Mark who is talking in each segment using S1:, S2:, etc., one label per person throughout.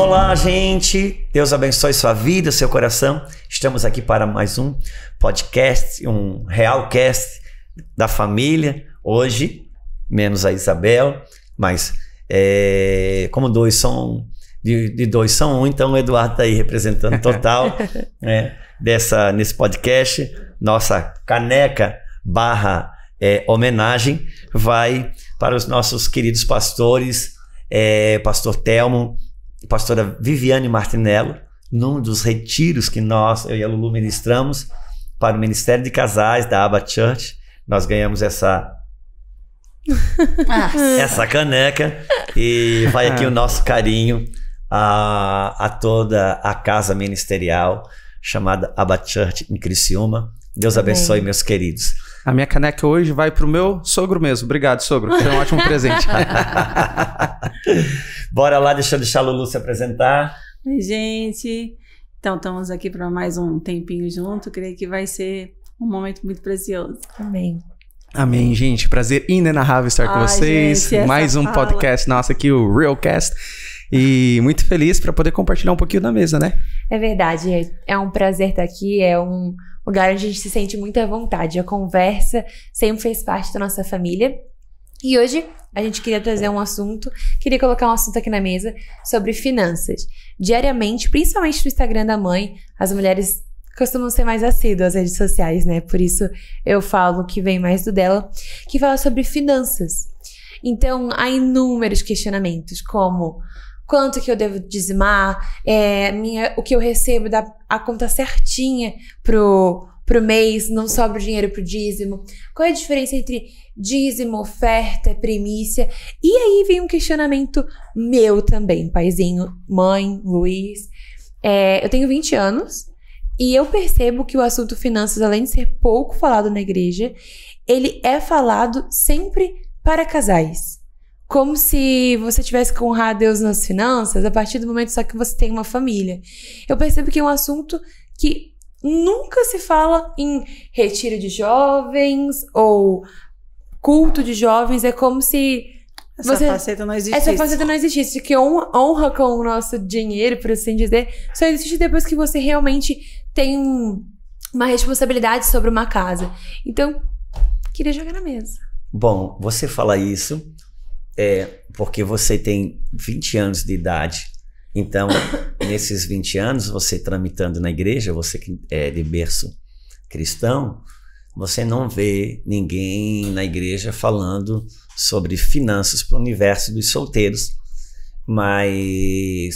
S1: Olá, gente. Deus abençoe sua vida, seu coração. Estamos aqui para mais um podcast, um realcast da família. Hoje, menos a Isabel, mas é, como dois são de, de, dois são um, então o Eduardo está aí representando total né, dessa nesse podcast. Nossa caneca barra é, homenagem vai para os nossos queridos pastores, é, pastor Telmo pastora Viviane Martinello, num dos retiros que nós, eu e a Lulu, ministramos para o Ministério de Casais da Abba Church. Nós ganhamos essa essa caneca e vai aqui o nosso carinho a, a toda a casa ministerial
S2: chamada Abba Church em Criciúma. Deus abençoe, Amém. meus queridos. A minha caneca hoje vai pro meu sogro mesmo. Obrigado, sogro. Foi um ótimo presente. Bora lá, deixa eu deixar a Lulu se apresentar.
S3: Oi, gente. Então, estamos aqui para mais um tempinho junto. Creio que vai ser um momento muito precioso. Amém.
S2: Amém, gente. Prazer inenarrável estar Ai, com vocês. Gente, mais um fala. podcast nosso aqui, o Realcast. E muito feliz para poder compartilhar um pouquinho da mesa, né?
S4: É verdade. É, é um prazer estar aqui. É um lugar onde a gente se sente muito à vontade. A conversa sempre fez parte da nossa família. E hoje a gente queria trazer um assunto, queria colocar um assunto aqui na mesa sobre finanças. Diariamente, principalmente no Instagram da mãe, as mulheres costumam ser mais assíduas às redes sociais, né? Por isso eu falo que vem mais do dela, que fala sobre finanças. Então, há inúmeros questionamentos, como quanto que eu devo dizimar, é, minha, o que eu recebo da a conta certinha pro, pro mês, não sobra o dinheiro pro dízimo. Qual é a diferença entre dízimo, oferta, primícia? E aí vem um questionamento meu também, paizinho, mãe, Luiz. É, eu tenho 20 anos e eu percebo que o assunto finanças, além de ser pouco falado na igreja, ele é falado sempre para casais como se você tivesse que honrar a Deus nas finanças a partir do momento só que você tem uma família. Eu percebo que é um assunto que nunca se fala em retiro de jovens ou culto de jovens, é como se essa faceta não existe. Essa faceta não existe. Que honra com o nosso dinheiro, por assim dizer, só existe depois que você realmente tem uma responsabilidade sobre uma casa. Então, queria jogar na mesa.
S1: Bom, você fala isso, é, porque você tem 20 anos de idade. Então, nesses 20 anos, você tramitando na igreja, você que é de berço cristão, você não vê ninguém na igreja falando sobre finanças para o universo dos solteiros, mas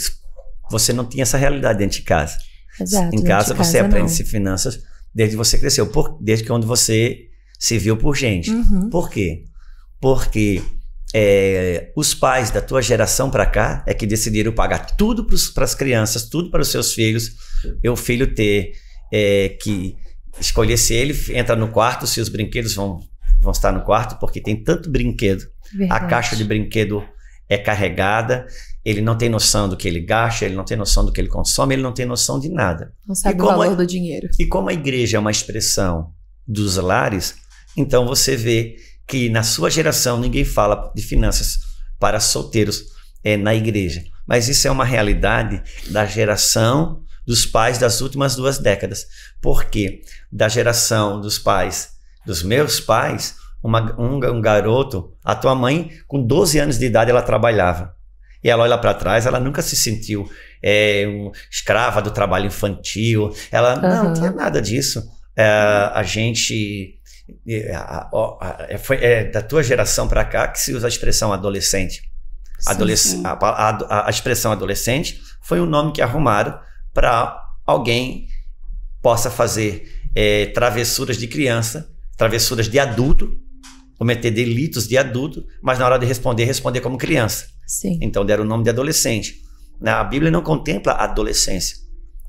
S1: você não tinha essa realidade dentro de casa. Exato, em casa, você aprende se finanças desde que você cresceu, por, desde que onde você se viu por gente. Uhum. Por quê? Porque é, os pais da tua geração para cá é que decidiram pagar tudo para as crianças, tudo para os seus filhos. o filho ter é, que escolher se ele entra no quarto, se os brinquedos vão, vão estar no quarto, porque tem tanto brinquedo. Verdade. A caixa de brinquedo é carregada, ele não tem noção do que ele gasta, ele não tem noção do que ele consome, ele não tem noção de nada. Não sabe o valor a, é do dinheiro. E como a igreja é uma expressão dos lares, então você vê que na sua geração ninguém fala de finanças para solteiros é, na igreja. Mas isso é uma realidade da geração dos pais das últimas duas décadas. Porque da geração dos pais, dos meus pais, uma, um, um, garoto, a tua mãe, com 12 anos de idade, ela trabalhava. E ela olha para trás, ela nunca se sentiu é, um, escrava do trabalho infantil. Ela uhum. não tinha nada disso. É, a gente a, a, a, é, foi, é da tua geração para cá que se usa a expressão adolescente. Sim, Adolesc sim. A, expressão adolescente foi um nome que arrumaram para alguém possa fazer é, travessuras de criança, travessuras de adulto, cometer delitos de adulto, mas na hora de responder, responder como criança. Sim. Então deram o nome de adolescente. A Bíblia não contempla adolescência.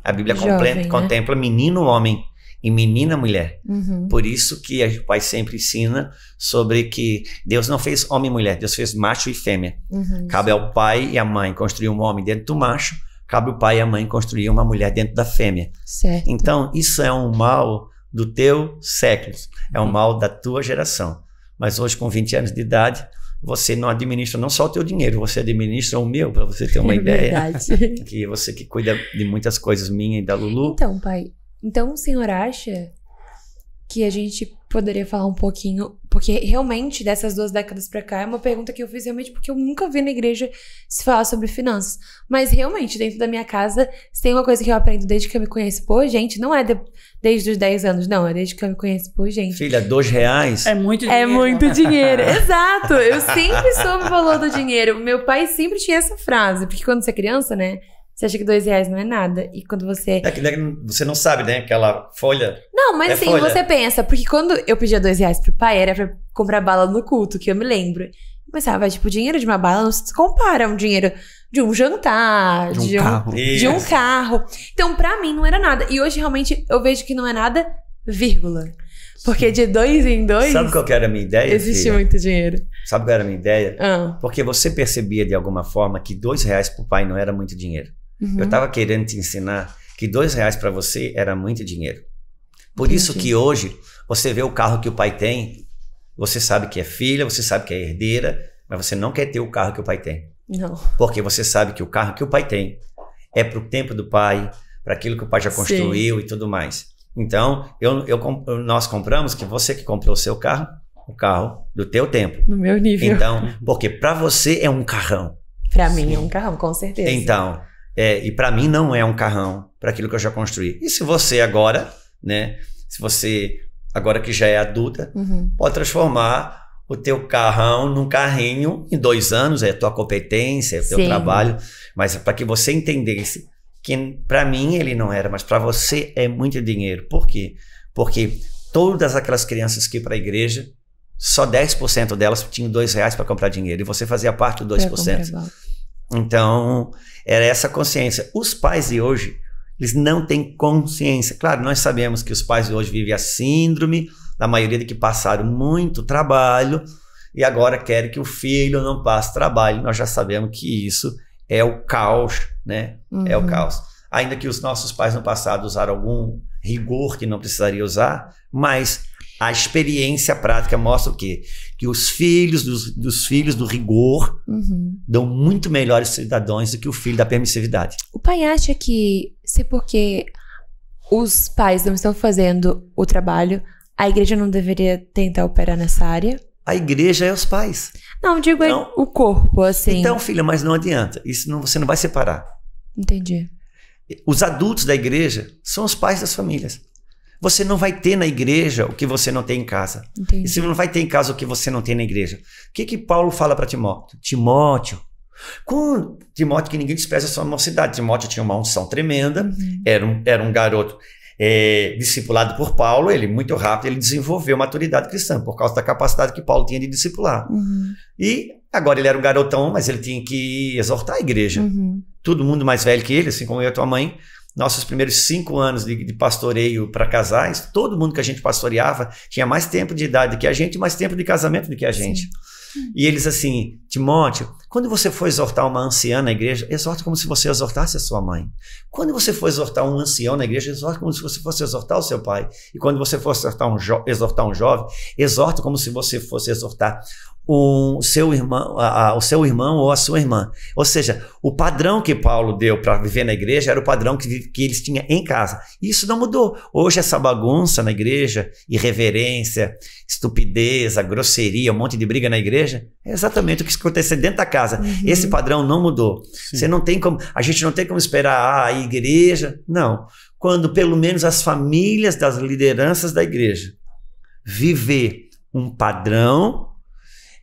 S1: A Bíblia Jovem, contempla, né? contempla menino, homem e menina mulher. Uhum. Por isso que a, o Pai sempre ensina sobre que Deus não fez homem e mulher, Deus fez macho e fêmea. Uhum, cabe ao pai e à mãe construir um homem dentro do macho, cabe o pai e a mãe construir uma mulher dentro da fêmea. Certo. Então, isso é um mal do teu século, é um uhum. mal da tua geração. Mas hoje, com 20 anos de idade, você não administra não só o teu dinheiro, você administra o meu, para você ter uma é ideia. Verdade. Que você que cuida de muitas coisas minha e da Lulu. Então,
S4: pai, então, o senhor acha que a gente poderia falar um pouquinho, porque realmente dessas duas décadas para cá é uma pergunta que eu fiz realmente porque eu nunca vi na igreja se falar sobre finanças. Mas realmente, dentro da minha casa, se tem uma coisa que eu aprendo desde que eu me conheço por gente, não é de, desde os 10 anos, não, é desde que eu me conheço por gente.
S1: Filha, dois reais? É muito é dinheiro. É muito dinheiro, exato. Eu sempre soube o valor
S4: do dinheiro. Meu pai sempre tinha essa frase, porque quando você é criança, né? você acha que dois reais não é nada. E quando você. É que,
S1: é você não sabe, né? Aquela folha. Não, mas é assim, folha. você
S4: pensa, porque quando eu pedia dois reais pro pai, era pra comprar bala no culto, que eu me lembro. Eu pensava, ah, tipo, o dinheiro de uma bala não se compara um dinheiro de um jantar, de um, de um, carro. De um carro. Então, pra mim, não era nada. E hoje, realmente, eu vejo que não é nada, vírgula. Porque de dois em dois. Sabe qual
S1: era a minha ideia? Existe muito dinheiro. Sabe qual era a minha ideia? Ah. Porque você percebia de alguma forma que dois reais pro pai não era muito dinheiro. Uhum. Eu estava querendo te ensinar que dois reais para você era muito dinheiro. Por Entendi. isso que hoje você vê o carro que o pai tem, você sabe que é filha, você sabe que é herdeira, mas você não quer ter o carro que o pai tem. Não. Porque você sabe que o carro que o pai tem é para o tempo do pai, para aquilo que o pai já construiu Sim. e tudo mais. Então, eu, eu, nós compramos que você que comprou o seu carro, o carro do teu tempo.
S4: No meu nível. Então,
S1: porque para você é um carrão. Para mim é um carrão, com certeza. Então, é, e para mim não é um carrão para aquilo que eu já construí. E se você agora, né? Se você agora que já é adulta, uhum. pode transformar o teu carrão num carrinho em dois anos, é tua competência, é o teu Sim. trabalho, mas para que você entendesse que para mim ele não era, mas para você é muito dinheiro. Por quê? Porque todas aquelas crianças que para a igreja, só 10% delas tinham dois reais para comprar dinheiro e você fazia parte dos 2%. Então, era essa consciência. Os pais de hoje, eles não têm consciência. Claro, nós sabemos que os pais de hoje vivem a síndrome da maioria de que passaram muito trabalho e agora querem que o filho não passe trabalho. Nós já sabemos que isso é o caos, né? Uhum. É o uhum. caos. Ainda que os nossos pais no passado usaram algum rigor que não precisaria usar, mas a experiência prática mostra o quê? Que os filhos dos, dos filhos do rigor uhum. dão muito melhores cidadãos do que o filho da permissividade.
S4: O pai acha que se porque os pais não estão fazendo o trabalho, a igreja não deveria tentar operar nessa área?
S1: A igreja é os pais. Não, digo então, o corpo, assim. Então, filha, mas não adianta. Isso não, você não vai separar. Entendi. Os adultos da igreja são os pais das famílias. Você não vai ter na igreja o que você não tem em casa. Entendi. E você não vai ter em casa o que você não tem na igreja. O que que Paulo fala para Timóteo? Timóteo, com Timóteo que ninguém despreza a sua mocidade. Timóteo tinha uma unção tremenda, uhum. era, um, era um garoto é, discipulado por Paulo, ele muito rápido ele desenvolveu maturidade cristã por causa da capacidade que Paulo tinha de discipular. Uhum. E agora ele era um garotão, mas ele tinha que exortar a igreja. Uhum. Todo mundo mais velho que ele, assim como eu e a tua mãe, nossos primeiros cinco anos de, de pastoreio para casais, todo mundo que a gente pastoreava tinha mais tempo de idade do que a gente, mais tempo de casamento do que a gente. Sim. E eles assim, Timóteo, quando você for exortar uma anciã na igreja, exorta como se você exortasse a sua mãe. Quando você for exortar um ancião na igreja, exorta como se você fosse exortar o seu pai. E quando você for exortar um, jo exortar um jovem, exorta como se você fosse exortar o seu irmão, a, a, o seu irmão ou a sua irmã. Ou seja, o padrão que Paulo deu para viver na igreja era o padrão que, que eles tinham em casa. E isso não mudou. Hoje essa bagunça na igreja, irreverência, estupidez, grosseria, um monte de briga na igreja, é exatamente o que aconteceu dentro da casa casa. Uhum. Esse padrão não mudou. Sim. Você não tem como, a gente não tem como esperar ah, a igreja, não. Quando pelo menos as famílias das lideranças da igreja viver um padrão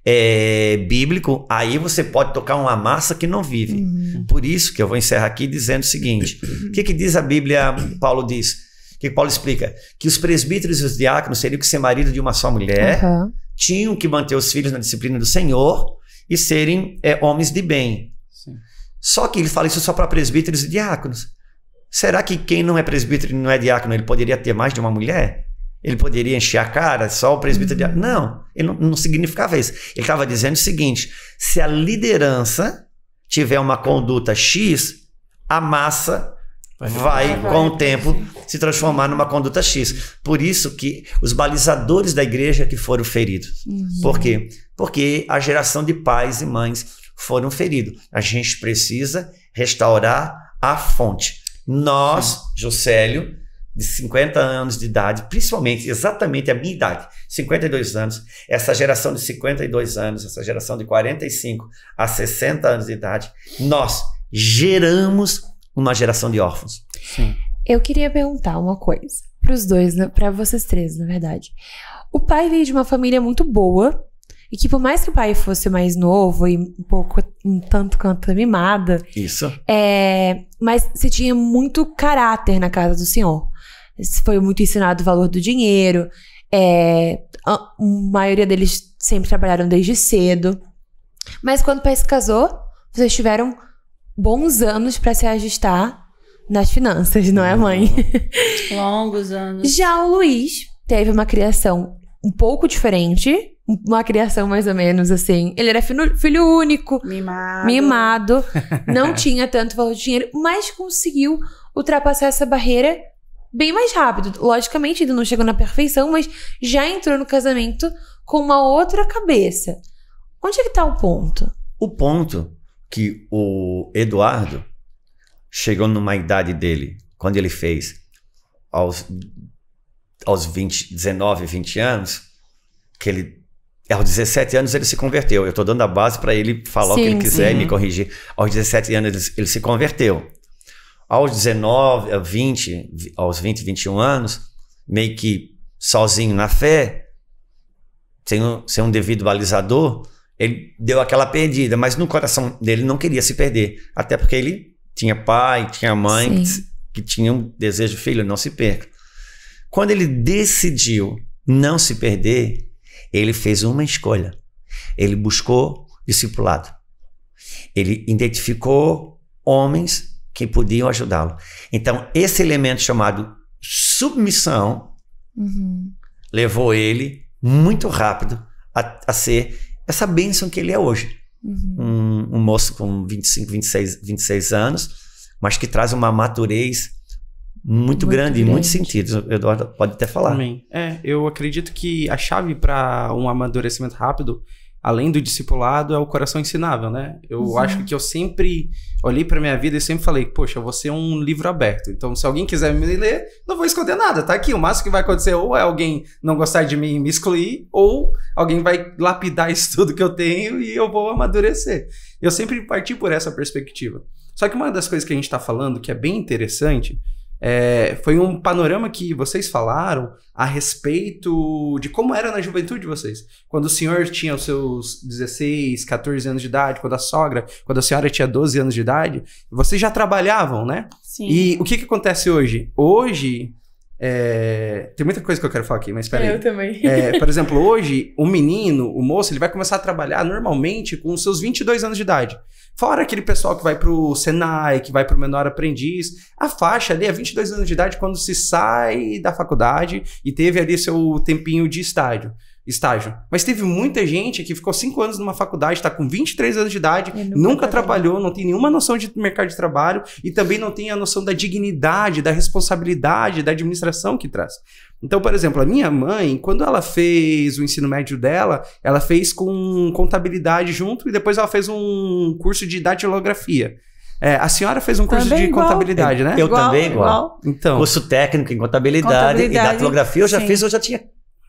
S1: é, bíblico, aí você pode tocar uma massa que não vive. Uhum. Por isso que eu vou encerrar aqui dizendo o seguinte: uhum. o que, que diz a Bíblia? Paulo diz que Paulo explica? Que os presbíteros e os diáconos teriam que ser marido de uma só mulher, uhum. tinham que manter os filhos na disciplina do Senhor, e serem é, homens de bem. Sim. Só que ele fala isso só para presbíteros e diáconos. Será que quem não é presbítero e não é diácono, ele poderia ter mais de uma mulher? Ele poderia encher a cara só o presbítero uhum. diácono? Não, ele não, não significava isso. Ele estava dizendo o seguinte: se a liderança tiver uma conduta X, a massa vai, vai, com o tempo se transformar numa conduta X. Por isso que os balizadores da igreja que foram feridos. Uhum. Por quê? Porque a geração de pais e mães foram feridos. A gente precisa restaurar a fonte. Nós, Sim. Juscelio, de 50 anos de idade, principalmente, exatamente a minha idade, 52 anos, essa geração de 52 anos, essa geração de 45 a 60 anos de idade, nós geramos uma geração de órfãos. Sim.
S4: Eu queria perguntar uma coisa para os dois, né, para vocês três, na verdade. O pai veio de uma família muito boa e que por mais que o pai fosse mais novo e um pouco um tanto quanto mimada, isso. É, mas você tinha muito caráter na casa do senhor. Foi muito ensinado o valor do dinheiro. É, a maioria deles sempre trabalharam desde cedo. Mas quando o pai se casou, vocês tiveram bons anos para se ajustar nas finanças, não é, mãe? Longos anos. Já o Luiz teve uma criação um pouco diferente, uma criação mais ou menos assim. Ele era filho, filho único, mimado. mimado, não tinha tanto valor de dinheiro, mas conseguiu ultrapassar essa barreira bem mais rápido. Logicamente, ainda não chegou na perfeição, mas já entrou no casamento com uma outra cabeça. Onde é que tá o ponto?
S1: O ponto que o Eduardo chegou numa idade dele, quando ele fez aos, aos 20, 19, 20 anos, que ele aos 17 anos ele se converteu. Eu estou dando a base para ele falar sim, o que ele quiser sim. e me corrigir. Aos 17 anos ele, ele, se converteu. Aos 19, 20, eh, aos 20, 21 anos, meio que sozinho na fé, sem um, sem um devido balizador, ele deu aquela perdida, mas no coração dele não queria se perder, até porque ele tinha pai, tinha mãe que, que tinham um desejo, filho, não se perca. Quando ele decidiu não se perder, ele fez uma escolha. Ele buscou discipulado. Ele identificou homens que podiam ajudá-lo. Então, esse elemento chamado submissão uhum. levou ele muito rápido a, a ser essa bênção que ele é hoje. Uhum. Um, um, moço com 25, 26, 26 anos, mas que traz uma maturez muito, muito grande, grande, em muitos sentidos. Eduardo pode até falar.
S2: É, eu acredito que a chave para um amadurecimento rápido, além do discipulado, é o coração ensinável, né? Eu uhum. acho que eu sempre olhei para minha vida e sempre falei, poxa, eu vou ser um livro aberto. Então, se alguém quiser me ler, não vou esconder nada, tá aqui. O máximo que vai acontecer ou é alguém não gostar de mim e me excluir, ou alguém vai lapidar isso tudo que eu tenho e eu vou amadurecer. Eu sempre parti por essa perspectiva. Só que uma das coisas que a gente está falando, que é bem interessante, é, foi um panorama que vocês falaram a respeito de como era na juventude de vocês. Quando o senhor tinha os seus 16, 14 anos de idade, quando a sogra, quando a senhora tinha 12 anos de idade, vocês já trabalhavam, né? Sim. E o que, que acontece hoje? Hoje. É, tem muita coisa que eu quero falar aqui, mas peraí. Eu
S4: também. É, por
S2: exemplo, hoje, o menino, o moço, ele vai começar a trabalhar normalmente com os seus 22 anos de idade. Fora aquele pessoal que vai pro Senai, que vai pro menor aprendiz. A faixa ali é 22 anos de idade quando se sai da faculdade e teve ali seu tempinho de estádio estágio. Mas teve muita gente que ficou 5 anos numa faculdade, está com 23 anos de idade, e nunca, nunca trabalhou, não tem nenhuma noção de mercado de trabalho e também não tem a noção da dignidade, da responsabilidade, da administração que traz. Então, por exemplo, a minha mãe, quando ela fez o ensino médio dela, ela fez com contabilidade junto e depois ela fez um curso de datilografia. É, a senhora fez um curso também de igual. contabilidade, né? Eu igual, também, igual. igual.
S1: Então, curso técnico
S2: em contabilidade, contabilidade e datilografia eu já sim. fiz, eu já tinha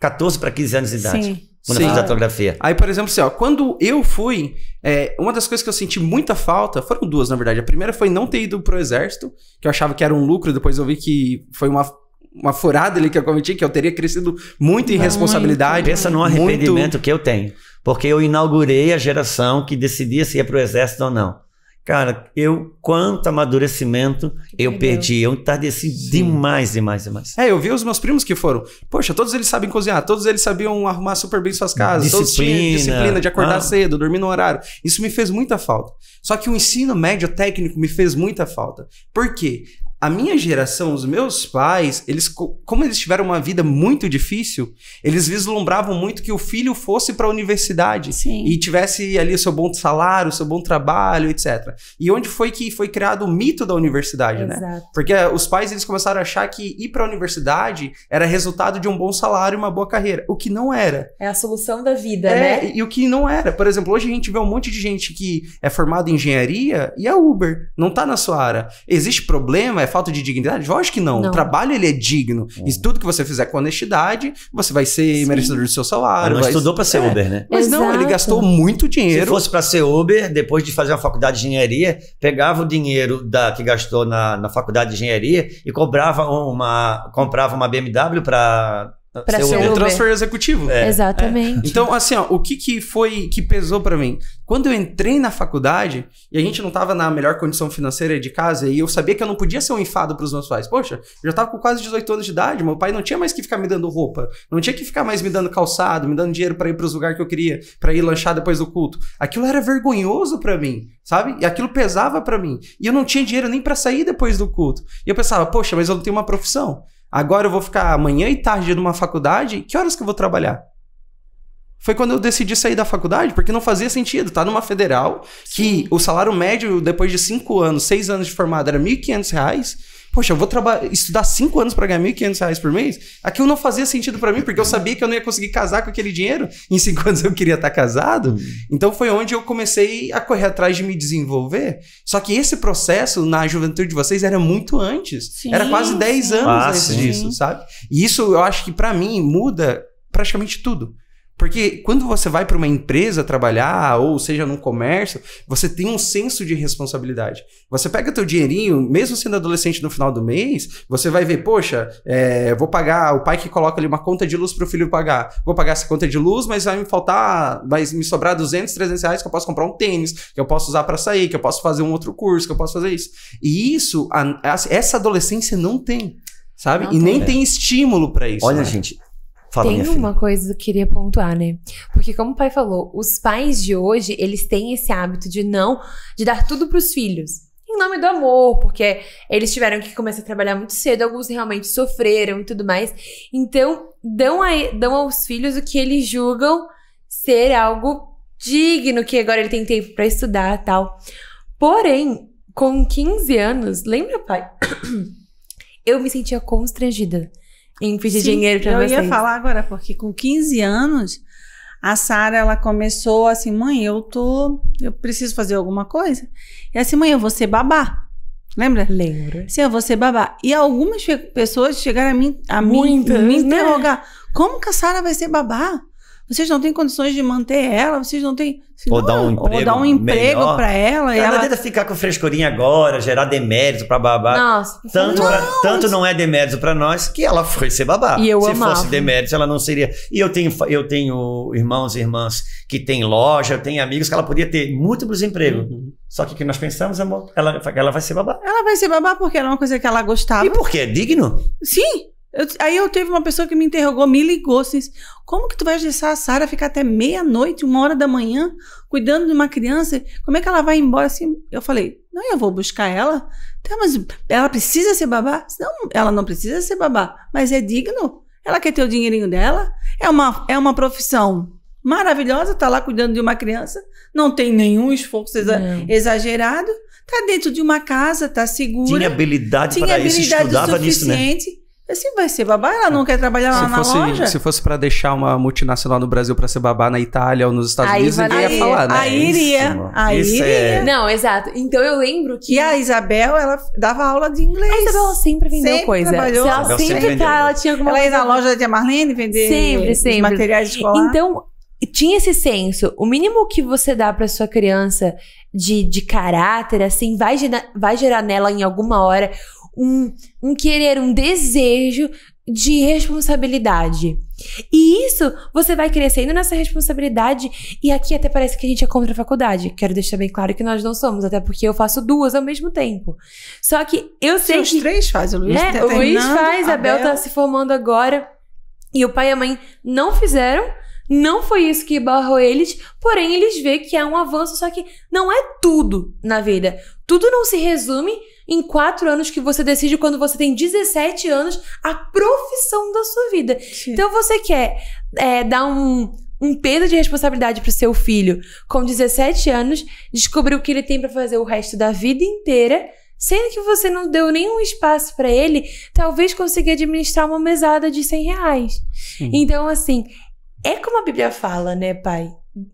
S2: 14 para 15 anos de idade. Sim. Quando Sim. eu fiz Aí, por exemplo, assim, ó, quando eu fui, é, uma das coisas que eu senti muita falta, foram duas, na verdade. A primeira foi não ter ido pro exército, que eu achava que era um lucro, depois eu vi que foi uma uma furada ali que eu cometi, que eu teria crescido muito em responsabilidade. Pensa no arrependimento muito...
S1: que eu tenho. Porque eu inaugurei a geração que decidia se ia para o exército ou não. Cara, eu, quanto amadurecimento eu perdi. Deus. Eu entardeci demais, demais,
S2: demais. É, eu vi os meus primos que foram. Poxa, todos eles sabem cozinhar, todos eles sabiam arrumar super bem suas casas, disciplina, todos tinham disciplina de acordar ah. cedo, dormir no horário. Isso me fez muita falta. Só que o ensino médio técnico me fez muita falta. Por quê? a minha geração, os meus pais, eles como eles tiveram uma vida muito difícil, eles vislumbravam muito que o filho fosse para a universidade Sim. e tivesse ali o seu bom salário, o seu bom trabalho, etc. E onde foi que foi criado o mito da universidade, né? Exato. né? Porque eh, os pais eles começaram a achar que ir para a universidade era resultado de um bom salário e uma boa carreira, o que não era. É a solução da vida, é, né? E o que não era. Por exemplo, hoje a gente vê um monte de gente que é formado em engenharia e é Uber, não tá na sua área. Existe problema, é falta de dignidade? Lógico que não. não. O trabalho ele é digno. É. E tudo que você fizer com honestidade, você vai ser Sim. merecedor do seu salário. Ele estudou para ser é. Uber, né? Mas Exato. não, ele gastou muito dinheiro. Se fosse para ser Uber, depois de fazer uma faculdade de engenharia,
S1: pegava o dinheiro da que gastou na, na faculdade de engenharia e cobrava uma
S2: comprava uma BMW para Pra ser o, transfer executivo. É. Exatamente. É. Então, assim, ó, o que, que foi que pesou para mim? Quando eu entrei na faculdade e a gente não tava na melhor condição financeira de casa e eu sabia que eu não podia ser um enfado pros meus pais. Poxa, eu já tava com quase 18 anos de idade, meu pai não tinha mais que ficar me dando roupa, não tinha que ficar mais me dando calçado, me dando dinheiro para ir pros lugares que eu queria, para ir lanchar depois do culto. Aquilo era vergonhoso para mim, sabe? E aquilo pesava para mim. E eu não tinha dinheiro nem para sair depois do culto. E eu pensava, poxa, mas eu não tenho uma profissão. Agora eu vou ficar manhã e tarde numa faculdade, que horas que eu vou trabalhar? Foi quando eu decidi sair da faculdade, porque não fazia sentido. Tá numa federal, que o salário médio, depois de cinco anos, seis anos de formado, era R$ 1.500 Poxa, eu vou estudar cinco anos para ganhar 1.500 reais por mês? Aquilo não fazia sentido para mim, porque eu sabia que eu não ia conseguir casar com aquele dinheiro. Em cinco anos eu queria estar casado. Uhum. Então foi onde eu comecei a correr atrás de me desenvolver. Só que esse processo na juventude de vocês era muito antes. Sim, era quase 10 anos ah, antes sim. disso, sabe? E isso eu acho que para mim muda praticamente tudo. Porque quando você vai para uma empresa trabalhar, ou seja, num comércio, você tem um senso de responsabilidade. Você pega teu dinheirinho, mesmo sendo adolescente no final do mês, você vai ver, poxa, é, vou pagar, o pai que coloca ali uma conta de luz para o filho pagar. Vou pagar essa conta de luz, mas vai me faltar, vai me sobrar 200, 300 reais que eu posso comprar um tênis, que eu posso usar para sair, que eu posso fazer um outro curso, que eu posso fazer isso. E isso, a, a, essa adolescência não tem, sabe? Não e nem né? tem estímulo para isso. Olha, né? gente, Fala, Tem
S4: uma coisa que eu queria pontuar, né? Porque como o pai falou, os pais de hoje, eles têm esse hábito de não, de dar tudo para os filhos. Em nome do amor, porque eles tiveram que começar a trabalhar muito cedo, alguns realmente sofreram e tudo mais. Então, dão, a, dão aos filhos o que eles julgam ser algo digno, que agora ele tem tempo para estudar tal. Porém, com 15 anos, lembra, pai? Eu me sentia constrangida em pedir Sim, dinheiro para vocês. Eu ia falar
S3: agora, porque com 15 anos, a Sara ela começou assim, mãe, eu tô, eu preciso fazer alguma coisa. E assim, mãe, eu vou ser babá. Lembra? Lembro. Sim, eu vou ser babá. E algumas pessoas chegaram a mim, a Muitas, mim, me né? interrogar, né? como que a Sara vai ser babá? vocês não têm condições de manter ela, vocês não têm.
S1: ou, é? dar um emprego ou dar um emprego para ela. Ela, ela tenta ficar com frescurinha agora, gerar demérito para babá. Nossa, tanto, não, pra, tanto não é demérito para nós que ela foi ser babá. E eu Se amava. fosse demérito, ela não seria. E eu tenho, eu tenho irmãos e irmãs que têm loja, eu tenho amigos que ela podia ter múltiplos empregos. Uhum. Só que o que nós pensamos, amor, ela, ela vai ser babá.
S3: Ela vai ser babá porque era uma coisa que ela gostava. E porque
S1: é digno?
S3: Sim. Eu, aí eu teve uma pessoa que me interrogou, me ligou, assim, como que tu vai deixar a Sara ficar até meia-noite, uma hora da manhã, cuidando de uma criança? Como é que ela vai embora? Assim, eu falei, não, eu vou buscar ela. Tá, mas ela precisa ser babá? Não, ela não precisa ser babá, mas é digno. Ela quer ter o dinheirinho dela. É uma, é uma profissão maravilhosa, tá lá cuidando de uma criança. Não tem nenhum esforço exa não. exagerado. Tá dentro de uma casa, tá segura. Tinha
S2: habilidade tinha para habilidade isso, estudava nisso, né?
S3: Assim, vai ser babá, ela não é. quer trabalhar se lá na fosse, loja. Se
S2: fosse para deixar uma multinacional no Brasil para ser babá na Itália ou nos Estados aí Unidos, ninguém ia falar, né? Aí iria, aí iria. É-
S4: não, exato. Então eu lembro que... E a Isabel, ela dava aula de inglês. A Isabel, sempre vendeu sempre coisa. Trabalhou. Ela sempre,
S3: sempre
S1: tá, ela tinha alguma ela coisa... Ela ia
S4: na loja da Marlene vender sempre, sempre. materiais escola Então, tinha esse senso. O mínimo que você dá para sua criança de, de caráter, assim, vai, vai gerar nela em alguma hora um, um querer, um desejo de responsabilidade. E isso você vai crescendo nessa responsabilidade. E aqui até parece que a gente é contra a faculdade. Quero deixar bem claro que nós não somos, até porque eu faço duas ao mesmo tempo. Só que eu sei. Sim, que, os três fazem, Luiz. É, o Luiz faz, a Bel tá se formando agora. E o pai e a mãe não fizeram. Não foi isso que barrou eles, porém eles veem que é um avanço, só que não é tudo na vida. Tudo não se resume em quatro anos que você decide quando você tem 17 anos a profissão da sua vida. Sim. Então você quer é, dar um, um peso de responsabilidade para o seu filho com 17 anos, descobrir o que ele tem para fazer o resto da vida inteira, sendo que você não deu nenhum espaço para ele, talvez consiga administrar uma mesada de 100 reais. Sim. Então, assim, é como a Bíblia fala, né, pai?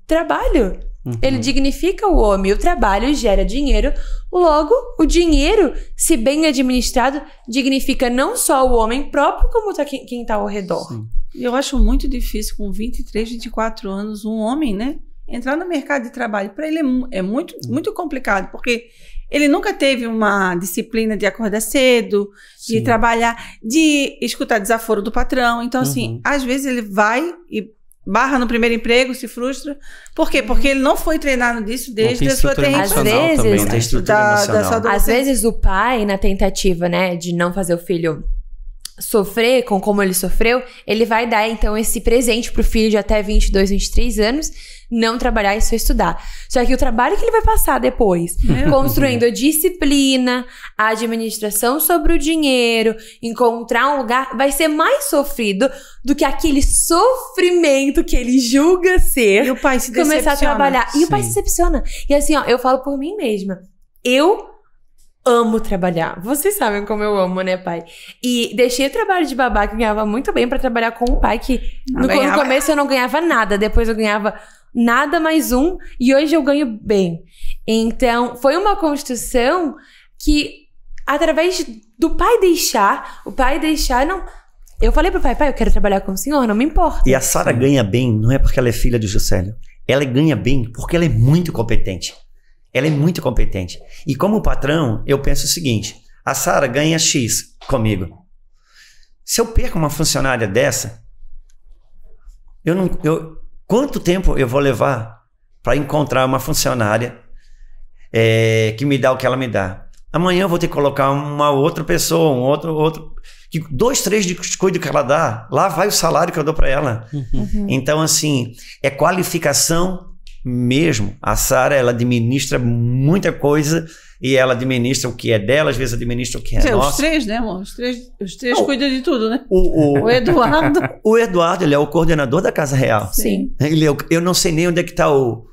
S4: Trabalho. Uhum. Ele dignifica o homem, o trabalho gera dinheiro. Logo, o dinheiro, se bem administrado, dignifica não só o homem próprio, como tá quem está ao redor.
S3: Sim. Eu acho muito difícil, com 23, 24 anos, um homem, né? Entrar no mercado de trabalho. Para ele é, é muito, uhum. muito complicado, porque ele nunca teve uma disciplina de acordar cedo, Sim. de trabalhar, de escutar desaforo do patrão. Então, assim, uhum. assim, às vezes ele vai e barra no primeiro emprego, se
S4: frustra. Por quê? Porque ele não foi treinado disso desde a sua terra Às vezes, também, né? da, da sua Às vezes o pai, na tentativa, né, de não fazer o filho sofrer com como ele sofreu, ele vai dar então esse presente pro filho de até 22, 23 anos, não trabalhar e só estudar. Só que o trabalho que ele vai passar depois, Meu construindo a disciplina, a administração sobre o dinheiro, encontrar um lugar, vai ser mais sofrido do que aquele sofrimento que ele julga ser. E o pai se decepciona. Começar a trabalhar. E Sim. o pai se decepciona. E assim, ó, eu falo por mim mesma. Eu amo trabalhar. Vocês sabem como eu amo, né, pai? E deixei o trabalho de babá, que ganhava muito bem, para trabalhar com o pai, que no, no, começo eu não ganhava nada, depois eu ganhava nada mais um, e hoje eu ganho bem. Então, foi uma construção que, através do pai deixar, o pai deixar, não. Eu falei pro pai, pai, eu quero trabalhar com o senhor, não me importa.
S1: E a Sara ganha bem, não é porque ela é filha do Juscelio. Ela ganha bem porque ela é muito competente. Ela é muito competente. E como patrão, eu penso o seguinte: a Sara ganha X comigo. Se eu perco uma funcionária dessa, eu não, eu, quanto tempo eu vou levar para encontrar uma funcionária é, que me dá o que ela me dá? Amanhã eu vou ter que colocar uma outra pessoa, um outro, outro. Que dois, três de cuido que ela dá, lá vai o salário que eu dou para ela. Uhum. uhum. Então, assim, é qualificação mesmo. A Sara, ela administra muita coisa e ela administra o que é dela, às vezes administra o que é, é nosso. Os
S3: três, né, amor? Os três, os três Não, cuidam de tudo, né? O, o, o, Eduardo.
S1: O Eduardo, ele é o coordenador da Casa Real. Sim. Ele é o, eu não sei nem onde é que está o,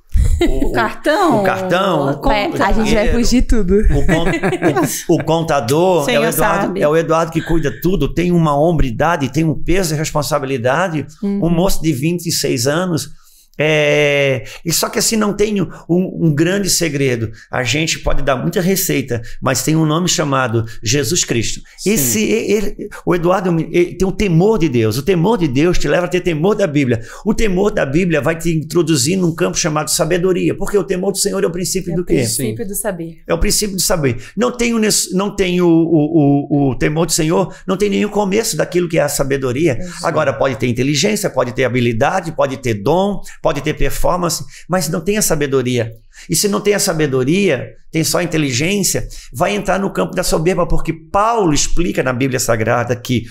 S3: o, o, cartão. O cartão. O a gente é. vai
S1: fugir tudo. O, con o contador é o, Eduardo, é o Eduardo que cuida tudo, tem uma hombridade, tem um peso e responsabilidade. Uhum. Um moço de 26 anos é, e só que assim não tem um, um, grande segredo. A gente pode dar muita receita, mas tem um nome chamado Jesus Cristo. Esse, ele, o Eduardo tem um temor de Deus. O temor de Deus te leva a ter temor da Bíblia. O temor da Bíblia vai te introduzir num campo chamado sabedoria, porque o temor do Senhor é o princípio é do quê? É o princípio do saber. É o princípio do saber. Não tem, o, não tem o, o, o, o temor do Senhor, não tem nenhum começo daquilo que é a sabedoria. Agora pode ter inteligência, pode ter habilidade, pode ter dom. Pode pode ter performance, mas não tem a sabedoria. E se não tem a sabedoria, tem só a inteligência, vai entrar no campo da soberba, porque Paulo explica na Bíblia Sagrada que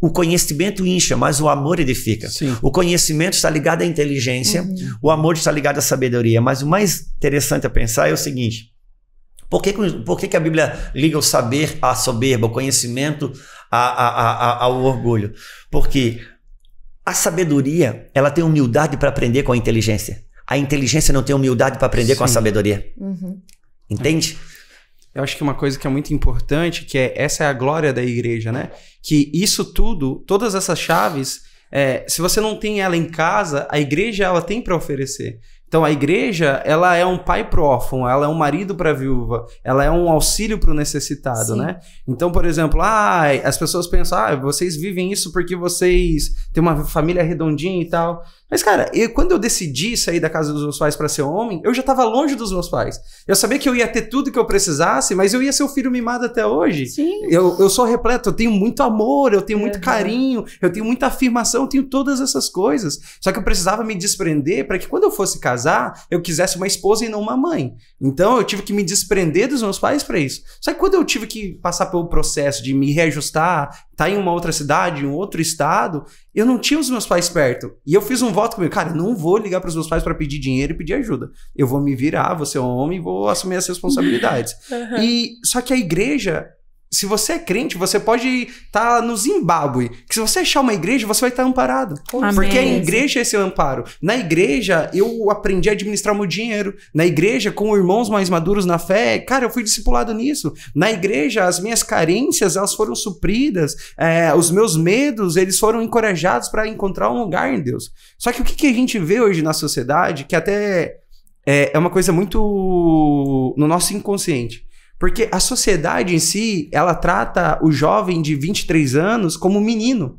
S1: o conhecimento incha, mas o amor edifica. Sim. O conhecimento está ligado à inteligência, uhum. o amor está ligado à sabedoria. Mas o mais interessante a pensar é o seguinte: por que, por que, que a Bíblia liga o saber à soberba, o conhecimento a, a, a, ao orgulho? Porque a sabedoria, ela tem humildade para aprender com a inteligência. A inteligência não tem humildade
S2: para aprender Sim. com a sabedoria. Uhum. Entende? Eu acho que uma coisa que é muito importante, que é essa é a glória da igreja, né? Que isso tudo, todas essas chaves, é, se você não tem ela em casa, a igreja ela tem para oferecer. Então a igreja, ela é um pai prófão, ela é um marido para a viúva, ela é um auxílio para o necessitado, Sim. né? Então, por exemplo, ah, as pessoas pensam, ah, vocês vivem isso porque vocês têm uma família redondinha e tal. Mas, cara, eu, quando eu decidi sair da casa dos meus pais para ser homem, eu já estava longe dos meus pais. Eu sabia que eu ia ter tudo que eu precisasse, mas eu ia ser o filho mimado até hoje. Sim. Eu, eu sou repleto, eu tenho muito amor, eu tenho muito uhum. carinho, eu tenho muita afirmação, eu tenho todas essas coisas. Só que eu precisava me desprender para que quando eu fosse casar, casar, eu quisesse uma esposa e não uma mãe. Então eu tive que me desprender dos meus pais para isso. Só que quando eu tive que passar pelo processo de me reajustar, tá em uma outra cidade, em um outro estado, eu não tinha os meus pais perto. E eu fiz um voto comigo, cara, não vou ligar para os meus pais para pedir dinheiro e pedir ajuda. Eu vou me virar, vou ser um homem, vou assumir as responsabilidades. Uhum. E só que a igreja se você é crente, você pode estar tá no Zimbábue. Que se você achar uma igreja, você vai estar tá amparado. Amém. Porque a igreja é esse amparo. Na igreja, eu aprendi a administrar meu dinheiro. Na igreja, com irmãos mais maduros na fé, cara, eu fui discipulado nisso. Na igreja, as minhas carências, elas foram supridas. É, os meus medos, eles foram encorajados para encontrar um lugar em Deus. Só que o que, que a gente vê hoje na sociedade, que até é, é uma coisa muito no nosso inconsciente porque a sociedade em si, ela trata o jovem de 23 anos como menino.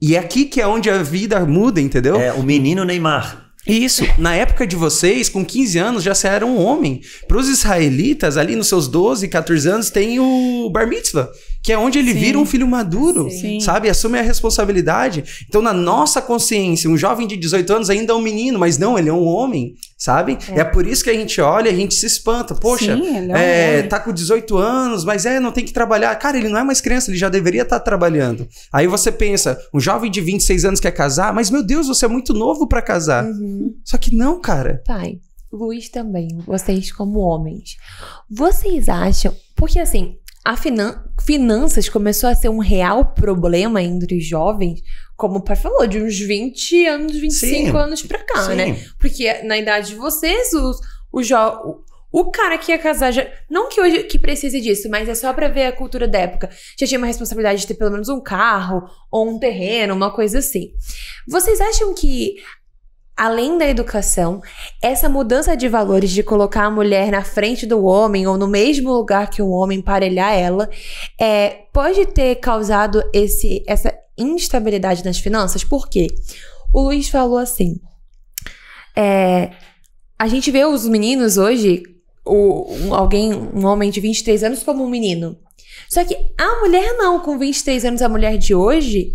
S2: E é aqui que é onde a vida muda, entendeu? É, o menino Neymar. Isso, na época de vocês, com 15 anos, já você era um homem. Para os israelitas, ali nos seus 12, 14 anos, tem o bar mitzvah que é onde ele Sim. vira um filho maduro, Sim. sabe? Assume a responsabilidade. Então, na nossa consciência, um jovem de 18 anos ainda é um menino, mas não, ele é um homem, sabe? É, é por isso que a gente olha e a gente se espanta. Poxa, Sim, é, é tá com 18 anos, mas é, não tem que trabalhar. Cara, ele não é mais criança, ele já deveria estar tá trabalhando. Aí você pensa, um jovem de 26 anos quer casar, mas meu Deus, você é muito novo para casar. Uhum. Só que não, cara.
S4: Pai, Luiz também, vocês como homens, vocês acham. Porque assim, a finan finanças começou a ser um real problema entre os jovens, como o pai falou, de uns 20 anos, 25 sim, anos pra cá, né? sim. né? Porque na idade de vocês, os, o o cara que ia casar já. Não que hoje que precise disso, mas é só para ver a cultura da época. Já tinha uma responsabilidade de ter pelo menos um carro ou um terreno, uma coisa assim. Vocês acham que Além da educação, essa mudança de valores de colocar a mulher na frente do homem ou no mesmo lugar que o homem parelhar ela, é, pode ter causado esse, essa instabilidade nas finanças. Por quê? O Luiz falou assim: é, a gente vê os meninos hoje, o, um, alguém, um homem de 23 anos como um menino. Só que a mulher não, com 23 anos, a mulher de hoje,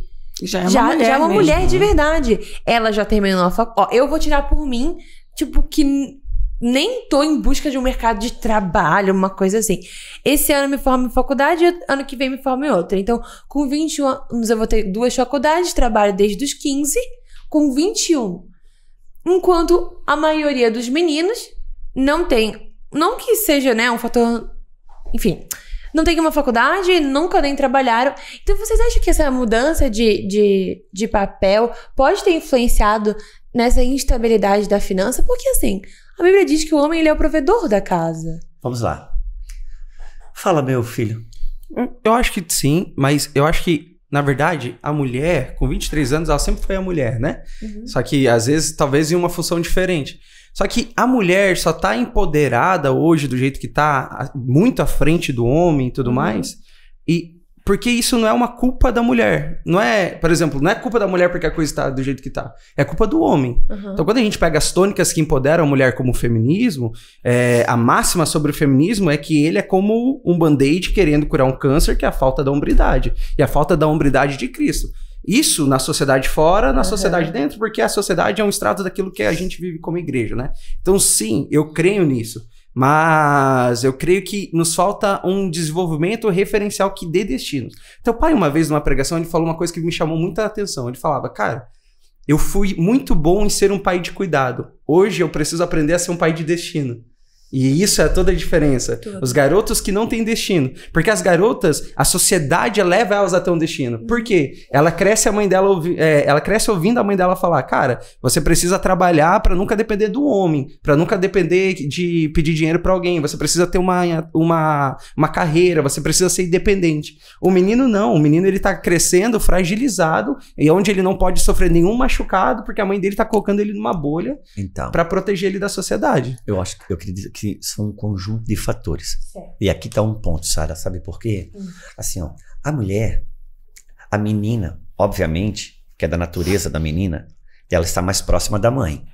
S4: já é já, uma, mulher, já é uma mesmo, mulher de verdade. Ela já terminou a faculdade. Eu vou tirar por mim, tipo, que nem tô em busca de um mercado de trabalho, uma coisa assim. Esse ano me formo em faculdade, ano que vem me formo em outra. Então, com 21 anos eu vou ter duas faculdades, trabalho desde os 15, com 21. Enquanto a maioria dos meninos não tem, não que seja, né, um fator, enfim, não tem uma faculdade, nunca nem trabalharam. Então, vocês acham que essa mudança de, de, de papel pode ter influenciado nessa instabilidade da finança? Porque, assim, a Bíblia diz que o homem ele é o provedor da casa.
S2: Vamos lá. Fala, meu filho. Hum, eu acho que sim, mas eu acho que, na verdade, a mulher, com 23 anos, ela sempre foi a mulher, né? Uhum. Só que, às vezes, talvez em uma função diferente. Só que a mulher só tá empoderada hoje do jeito que tá, muito à frente do homem e tudo uhum. mais. E porque isso não é uma culpa da mulher. Não é, por exemplo, não é culpa da mulher porque a coisa está do jeito que está. É culpa do homem. Uhum. Então, quando a gente pega as tônicas que empoderam a mulher como o feminismo, é, a máxima sobre o feminismo é que ele é como um band-aid querendo curar um câncer, que é a falta da hombridade. E a falta da hombridade de Cristo. Isso na sociedade fora, na uhum. sociedade dentro, porque a sociedade é um extrato daquilo que a gente vive como igreja, né? Então, sim, eu creio nisso. Mas eu creio que nos falta um desenvolvimento referencial que dê destinos. Teu pai, uma vez numa pregação, ele falou uma coisa que me chamou muita atenção. Ele falava, cara, eu fui muito bom em ser um pai de cuidado. Hoje eu preciso aprender a ser um pai de destino. E isso é toda a diferença. Tudo. Os garotos que não têm destino. Porque as garotas, a sociedade leva elas a ter um destino. Uhum. Por quê? Ela cresce a mãe dela ouvi, é, ela cresce ouvindo a mãe dela falar: "Cara, você precisa trabalhar para nunca depender do homem, para nunca depender de pedir dinheiro para alguém, você precisa ter uma, uma uma carreira, você precisa ser independente". O menino não, o menino ele tá crescendo fragilizado e onde ele não pode sofrer nenhum machucado porque a mãe dele tá colocando ele numa bolha então, para proteger ele da sociedade. Eu acho que eu que que são
S1: um conjunto de fatores. Certo. E aqui está um ponto, Sara, sabe por quê? Hum. Assim, ó, a mulher, a menina, obviamente, que é da natureza da menina, ela está mais próxima da mãe.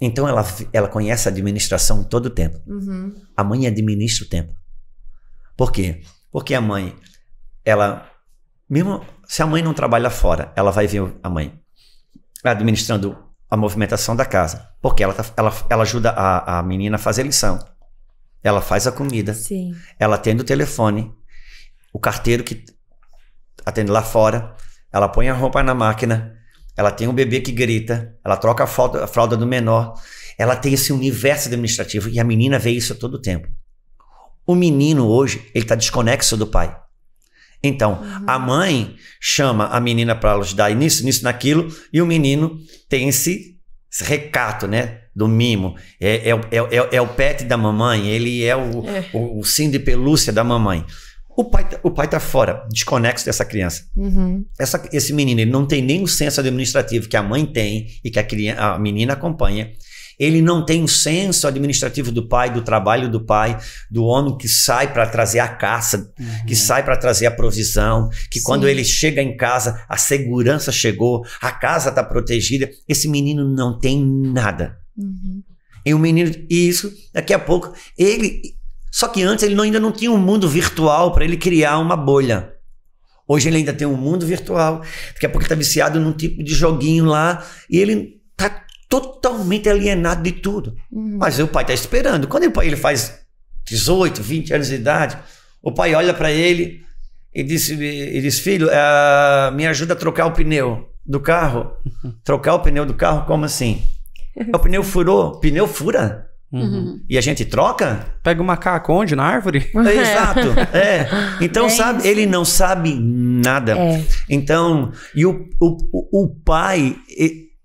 S1: Então ela, ela conhece a administração todo o tempo. Uhum. A mãe administra o tempo. Por quê? Porque a mãe, ela, mesmo se a mãe não trabalha fora, ela vai ver a mãe administrando a movimentação da casa. Porque ela, tá, ela, ela ajuda a, a menina a fazer lição. Ela faz a comida. Sim. Ela atende o telefone. O carteiro que atende lá fora. Ela põe a roupa na máquina. Ela tem um bebê que grita. Ela troca a fralda, a fralda do menor. Ela tem esse universo administrativo. E a menina vê isso todo o tempo. O menino hoje, ele está desconexo do pai. Então, uhum. a mãe chama a menina para ajudar nisso, nisso, naquilo, e o menino tem esse, esse recato, né? Do mimo. É, é, é, é, é, o pet da mamãe, ele é o, é. o, o sim de pelúcia da mamãe. O pai, tá, o pai tá fora, desconexo dessa criança. Uhum. Essa, esse menino, ele não tem nem o senso administrativo que a mãe tem e que a, criança, a menina acompanha. Ele não tem o senso administrativo do pai, do trabalho do pai, do homem que sai para trazer a caça, uhum. que sai para trazer a provisão, que Sim. quando ele chega em casa, a segurança chegou, a casa está protegida. Esse menino não tem nada. Uhum. E o menino, e isso, daqui a pouco, ele. Só que antes ele não, ainda não tinha um mundo virtual para ele criar uma bolha. Hoje ele ainda tem um mundo virtual. Daqui a pouco ele está viciado num tipo de joguinho lá e ele tá totalmente alienado de tudo. Uhum. Mas o pai está esperando. Quando ele faz 18, 20 anos de idade, o pai olha para ele e diz, e diz filho, uh, me ajuda a trocar o pneu do carro. trocar o pneu do carro, como assim? É, o pneu furou. Pneu fura? Uhum. uhum. E a gente troca? Pega o um macaco Na árvore? É, exato. É. Então, é sabe, isso. ele não sabe nada. É. Então, e o, o, o pai,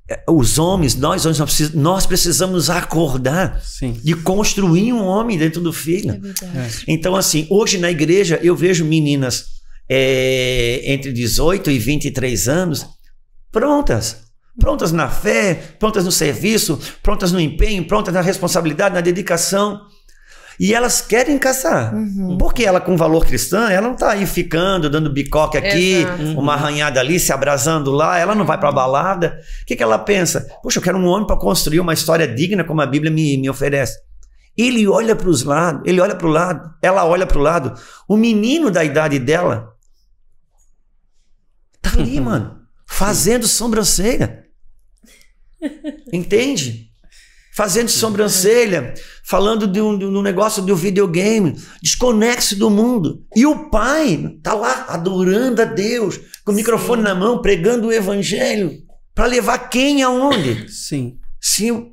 S1: é, os homens, nós homens, nós, nós precisamos acordar Sim. e construir um homem dentro do filho. É, é. então, assim, hoje na igreja eu vejo meninas é, entre 18 e 23 anos prontas. Prontas na fé, prontas no serviço, prontas no empenho, prontas na responsabilidade, na dedicação. E elas querem caçar. Uhum. Porque ela, com valor cristão, ela não tá aí ficando, dando bicoque aqui, Exato. Uhum. uma arranhada ali, se abrasando lá, ela não vai pra uhum. balada. O que, que ela pensa? Poxa, eu quero um homem para construir uma história digna como a Bíblia me, me oferece. Ele olha para os lados, ele olha para o lado, ela olha para o lado. O menino da idade dela tá ali, mano, fazendo sobrancelha. Entende? fazendo sobrancelha, falando de um, de um negócio de um videogame, desconexo do mundo. E o pai tá lá adorando a Deus, com o Sim. microfone na mão, pregando o evangelho para levar quem aonde? Sim. Sim.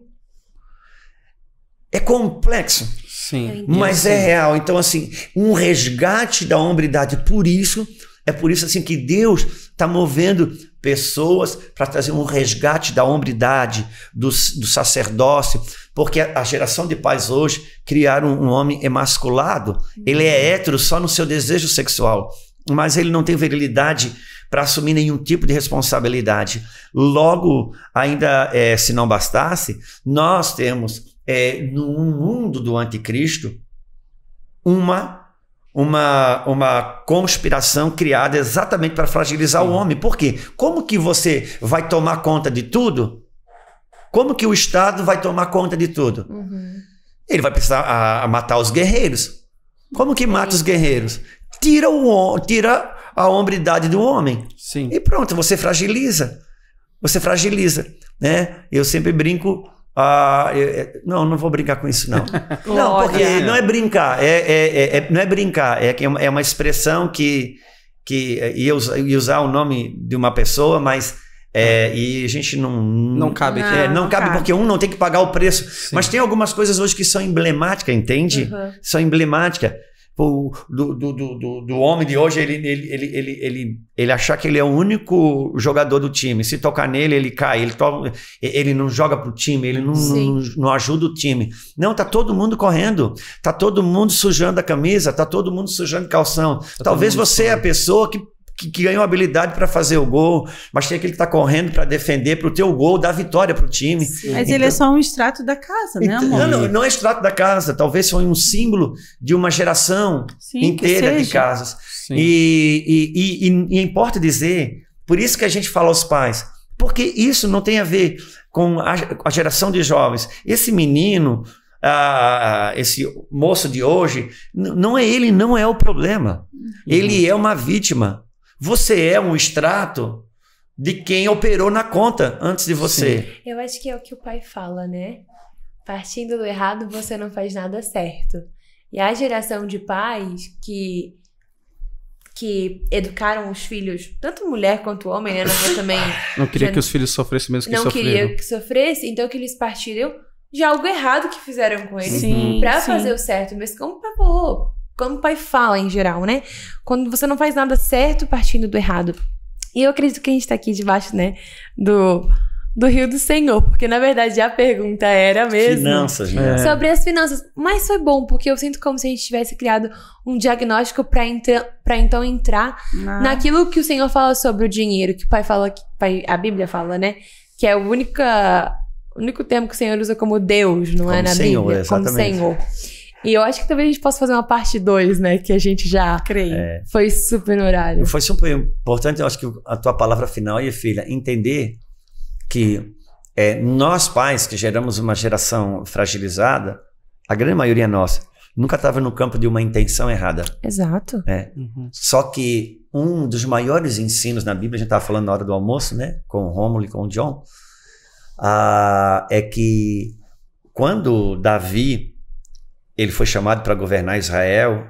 S1: É complexo.
S3: Sim. Mas é
S1: real. Então assim, um resgate da hombridade por isso é por isso assim que Deus está movendo pessoas para trazer um resgate da hombridade, do, do sacerdócio, porque a, a geração de pais hoje criaram um, homem emasculado. Ele é uhum. hétero só no seu desejo sexual, mas ele não tem virilidade para assumir nenhum tipo de responsabilidade. Logo, ainda é, se não bastasse, nós temos é, no mundo do anticristo uma uma, uma conspiração criada exatamente para fragilizar Sim. o homem. Por quê? Como que você vai tomar conta de tudo? Como que o Estado vai tomar conta de tudo? Uhum. Ele vai precisar a, ah, a ah, matar os guerreiros. Como que mata Sim. os guerreiros? Tira, o, tira a hombridade do homem. Sim. E pronto, você fragiliza. Você fragiliza. Né? Eu sempre brinco ah, eu, é, eu, é, não, não vou brincar com isso, não. não, porque não é brincar, é, é, é, é, não é brincar, é, é uma expressão que. que e usar o nome de uma pessoa, mas. É, e a gente não. Não cabe aqui. Não, é, não, não cabe, cabe, porque um não tem que pagar o preço. Sim. Mas tem algumas coisas hoje que são emblemáticas, entende? Uhum. São emblemáticas do, do, do, do, homem de hoje ele, ele, ele, ele, ele, achar que ele é o único jogador do time. Se tocar nele, ele cai, ele, to... ele não joga pro time, ele não, não, não, ajuda o time. Não, tá todo mundo correndo, tá todo mundo sujando a camisa, tá todo mundo sujando calção. Tá Talvez você é a pessoa que que, que ganhou habilidade para fazer o gol, mas tem aquele que está correndo para defender, para o teu gol, dar vitória para o time. Sim. Mas então, ele é só
S3: um extrato da casa, né, então, amor? Não, não,
S1: não é extrato da casa, talvez foi um símbolo de uma geração Sim, inteira de casas. E, e, e, e importa dizer, por isso que a gente fala aos pais, porque isso não tem a ver com a, a geração de jovens. Esse menino, ah, esse moço de hoje, não é ele, não é o problema. Uhum. Ele é uma vítima. Você é um extrato de quem operou na conta antes de você.
S4: Sim. Eu acho que é o que o pai fala, né? Partindo do errado, você não faz nada certo. E a geração de pais que que educaram os filhos, tanto mulher quanto homem, né? Não também. Não queria que os filhos sofressem menos que não sofreram. Não queria que sofresse, então que eles partiram de algo errado que fizeram com eles Sim, para fazer o certo, mas como pavor, como o pai fala em geral, né? Quando você não faz nada certo partindo do errado. E eu acredito que a gente tá aqui debaixo, né, do do Rio do Senhor, porque na verdade a pergunta era mesmo. Finanças, né? É. Sobre as finanças. Mas foi bom, porque eu sinto como se a gente tivesse criado um diagnóstico para então entrar ah. naquilo que o Senhor fala sobre o dinheiro, que o pai fala, que pai, a Bíblia fala, né? Que é o único único termo que o Senhor usa como Deus, não é, como é na Senhor, Bíblia? Exatamente. Como Senhor. E eu acho que talvez a gente possa fazer uma parte 2, né? Que a gente já Creio. É. foi super no horário.
S1: Foi super importante, eu acho que a tua palavra final aí, filha, entender que é, nós pais que geramos uma geração fragilizada, a grande maioria é nossa, nunca estava no campo de uma intenção errada.
S4: Exato. É. Uhum.
S1: Só que um dos maiores ensinos na Bíblia, a gente estava falando na hora do almoço, né? Com o Rômulo e com o John, ah, é que quando Davi ele foi chamado para governar Israel,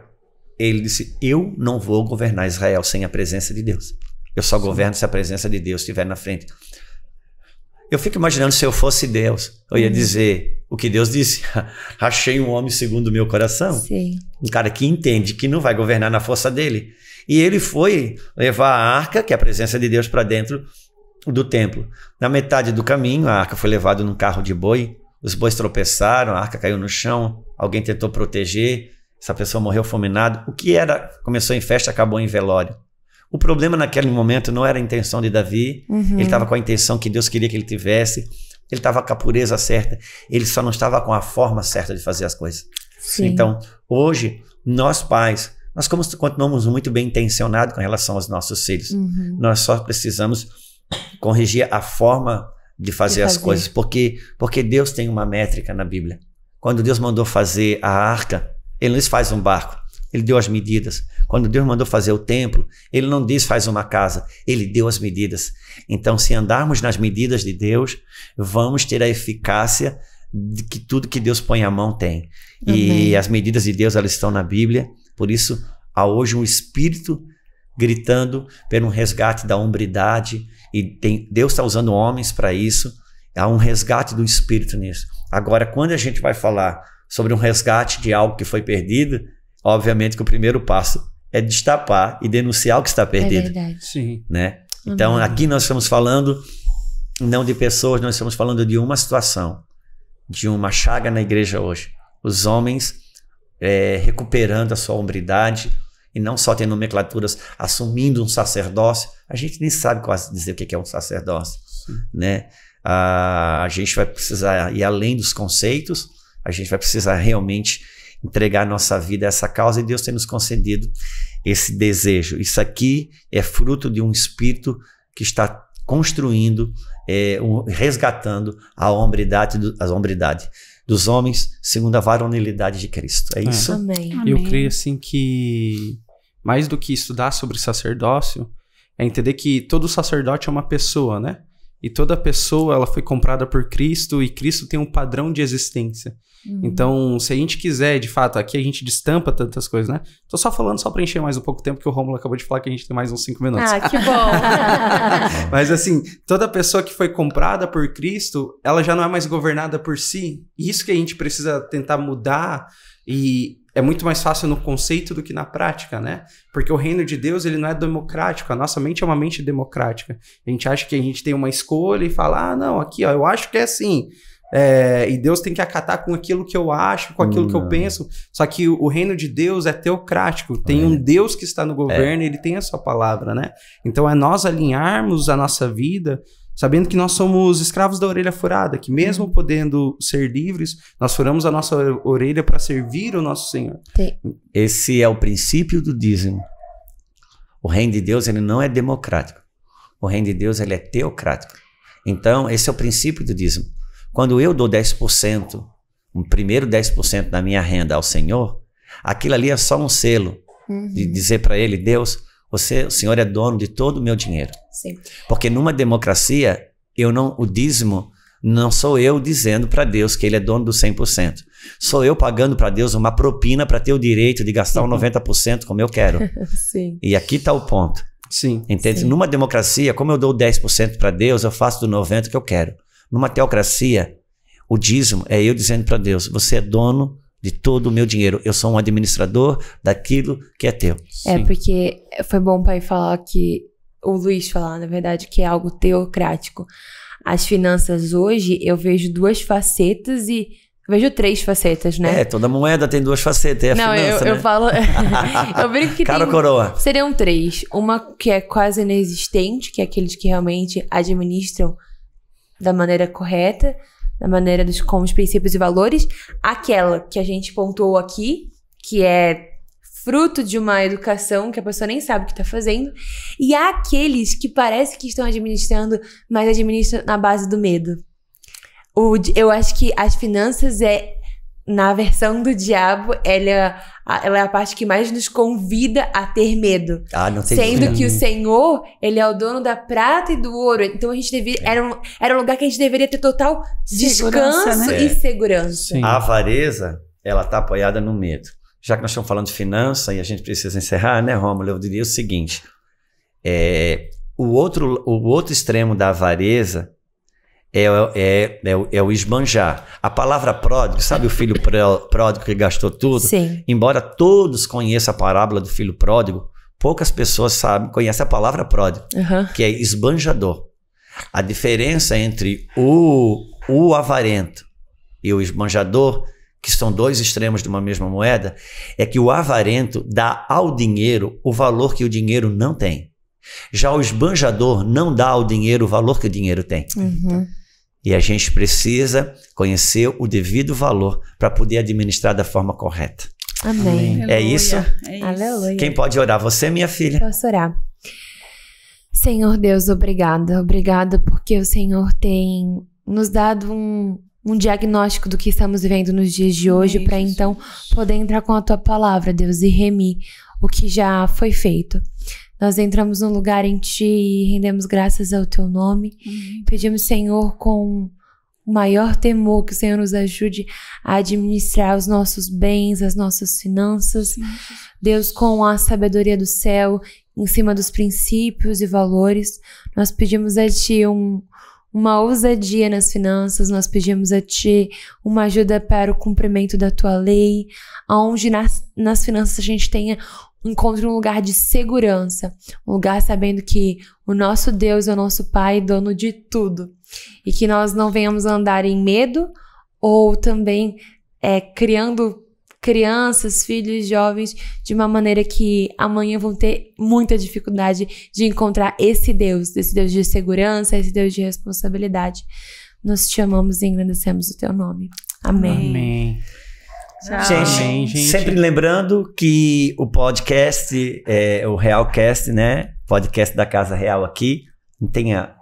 S1: ele disse: Eu não vou governar Israel sem a presença de Deus. Eu só governo se a presença de Deus estiver na frente. Eu fico imaginando se eu fosse Deus, eu ia uhum. dizer o que Deus disse: achei um homem segundo o meu coração. Sim. Um cara que entende que não vai governar na força dele. E ele foi levar a arca, que é a presença de Deus, para dentro do templo. Na metade do caminho, a arca foi levada num carro de boi os bois tropeçaram, a arca caiu no chão, alguém tentou proteger, essa pessoa morreu fulminada. O que era, começou em festa, acabou em velório. O problema naquele momento não era a intenção de Davi, uhum. ele estava com a intenção que Deus queria que ele tivesse, ele estava com a pureza certa, ele só não estava com a forma certa de fazer as coisas. Sim. Então, hoje, nós pais, nós continuamos muito bem intencionados com relação aos nossos filhos. Uhum. Nós só precisamos corrigir a forma de fazer, de fazer. as coisas, porque, porque Deus tem uma métrica na Bíblia. Quando Deus mandou fazer a arca, ele não faz um barco, ele deu as medidas. Quando Deus mandou fazer o templo, ele não diz faz uma casa, ele deu as medidas. Então, se andarmos nas medidas de Deus, vamos ter a eficácia de que tudo que Deus põe a mão tem. E as medidas de Deus, elas estão na Bíblia. Por isso, há hoje um espírito gritando pelo resgate da hombridade, e tem, Deus está usando homens para isso. Há um resgate do espírito nisso. Agora, quando a gente vai falar sobre um resgate de algo que foi perdido, obviamente que o primeiro passo é destapar e denunciar o que está é perdido. É verdade. Sim. Né? Então, Amém. aqui nós estamos falando não de pessoas, nós estamos falando de uma situação, de uma chaga na igreja hoje. Os homens é, recuperando a sua hombridade, e não só tem nomenclaturas assumindo um sacerdócio. A gente nem sabe quase dizer o que é um sacerdócio, né? a ah, a gente vai precisar ir além dos conceitos, a gente vai precisar realmente entregar nossa vida a essa causa e Deus tem nos concedido esse desejo. Isso aqui é fruto de um espírito que está construindo, é, um, resgatando a hombridade, do, a hombridade dos homens segundo a varonilidade de Cristo. É isso? Amém. Amém. Eu creio assim
S2: que mais do que estudar sobre sacerdócio, é entender que todo sacerdote é uma pessoa, né? E toda pessoa ela foi comprada por Cristo e Cristo tem um padrão de existência. Uhum. Então, se a gente quiser, de fato, aqui a gente destampa tantas coisas, né? Tô só falando só para encher mais um pouco o tempo que o Romulo acabou de falar que a gente tem mais uns cinco minutos. Ah, que bom. Mas assim, toda pessoa que foi comprada por Cristo, ela já não é mais governada por si. Isso que a gente precisa tentar mudar e é muito mais fácil no conceito do que na prática, né? Porque o reino de Deus, ele não é democrático. A nossa mente é uma mente democrática. A gente acha que a gente tem uma escolha e fala, ah, não, aqui, ó, eu acho que é assim. É, e Deus tem que acatar com aquilo que eu acho, com aquilo hum, que eu penso. Só que o, o, reino de Deus é teocrático. Tem é. um Deus que está no é. governo, é. ele tem a sua palavra, né? Então é nós alinharmos a nossa vida sabendo que nós somos escravos da orelha furada, que mesmo uhum. podendo ser livres, nós furamos a nossa orelha para servir o nosso Senhor.
S1: Esse é o princípio do dízimo. O reino de Deus ele não é democrático. O reino de Deus ele é teocrático. Então, esse é o princípio do dízimo. Quando eu dou 10%, o primeiro 10% da minha renda ao Senhor, aquilo ali é só um selo uhum. de dizer para ele, Deus, você, o senhor é dono de todo o meu dinheiro. Sim. Porque numa democracia, eu não o dízimo não sou eu dizendo para Deus que ele é dono do 100%. Sou eu pagando para Deus uma propina para ter o direito de gastar o 90% como eu quero. Sim. E aqui está o ponto. Sim. Entende? Sim. Numa democracia, como eu dou 10% para Deus, eu faço do 90% que eu quero. Numa teocracia, o dízimo é eu dizendo para Deus: você é dono de todo o meu dinheiro. Eu sou um administrador daquilo que é teu. É, Sim.
S4: porque foi bom para ir falar que. O Luiz falar, na verdade, que é algo teocrático. As finanças hoje, eu vejo duas facetas e. Vejo três facetas, né? É,
S1: toda moeda tem duas facetas. É Não, finança, eu, eu né? falo. eu
S4: brinco que. Cara tem, coroa. Seriam três. Uma que é quase inexistente, que é aqueles que realmente administram da maneira correta da maneira dos, com os princípios e valores, aquela que a gente pontuou aqui, que é fruto de uma educação que a pessoa nem sabe o que está fazendo, e há aqueles que parece que estão administrando, mas administram na base do medo. O, eu acho que as finanças é na versão do diabo, ela, é ela é a parte que mais nos convida a ter medo. Ah, não sei Sendo que o uhum. Senhor, ele é o dono da prata e do ouro. Então a gente devia, é. era, um, era um lugar que a gente deveria ter total segurança, descanso né? e é. segurança. Sim. A
S1: avareza, ela está apoiada no medo. Já que nós estamos falando de finança e a gente precisa encerrar, né, Romulo? Eu diria o seguinte: é, o, outro, o outro extremo da avareza é, é, é, é, o esbanjar. A palavra pródigo, sabe o filho pródigo que gastou tudo? Sim. Embora todos conheçam a parábola do filho pródigo, poucas pessoas sabem, conhecem a palavra pródigo, uhum. que é esbanjador. A diferença entre o, o avarento e o esbanjador, que são dois extremos de uma mesma moeda, é que o avarento dá ao dinheiro o valor que o dinheiro não tem. Já o esbanjador não dá ao dinheiro o valor que o dinheiro tem. Uhum. E a gente precisa conhecer o devido valor para poder administrar da forma correta. Amém. Amém. É, isso? é
S4: isso? Aleluia. Quem
S1: pode orar? Você, minha filha?
S4: Posso orar. Senhor Deus, obrigada. Obrigada porque o Senhor tem nos dado um, um diagnóstico do que estamos vivendo nos dias de hoje, para então poder entrar com a tua palavra, Deus, e remir o que já foi feito. Nós entramos no lugar em ti e rendemos graças ao teu nome. Uhum. Pedimos, Senhor, com o maior temor que o Senhor nos ajude a administrar os nossos bens, as nossas finanças. Sim. Deus, com a sabedoria do céu, em cima dos princípios e valores, nós pedimos a Ti um, uma ousadia nas finanças, nós pedimos a Ti uma ajuda para o cumprimento da Tua lei, onde nas, nas finanças a gente tenha encontre um lugar de segurança, um lugar sabendo que o nosso Deus é o nosso Pai, dono de tudo, e que nós não venhamos andar em medo ou também é, criando crianças, filhos, jovens, de uma maneira que amanhã vão ter muita dificuldade de encontrar esse Deus, esse Deus de segurança, esse Deus de responsabilidade. Nós te amamos e engrandecemos o teu nome. Amém.
S1: Amém. Gente, Amém, gente, sempre lembrando que o podcast, é, o Realcast, né? Podcast da Casa Real aqui, não tenha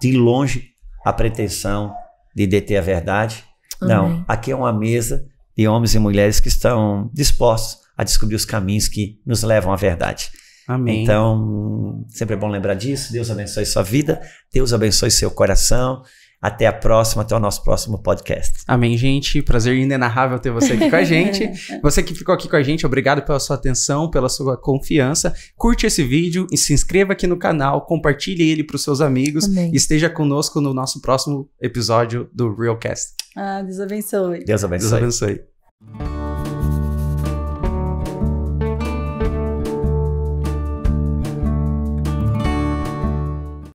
S1: de longe a pretensão de deter a verdade. Amém. Não, aqui é uma mesa de homens e mulheres que estão dispostos a descobrir os caminhos que nos levam à verdade. Amém. Então, sempre é bom lembrar disso. Deus abençoe sua vida, Deus abençoe seu coração. Até a próxima, até o nosso próximo podcast.
S2: Amém, gente. Prazer inenarrável ter você aqui com a gente. Você que ficou aqui com a gente, obrigado pela sua atenção, pela sua confiança. Curte esse vídeo e se inscreva aqui no canal, compartilhe ele para os seus amigos Amém. e esteja conosco no nosso próximo episódio do Realcast.
S3: Ah, Deus abençoe. Deus abençoe.
S2: Deus abençoe.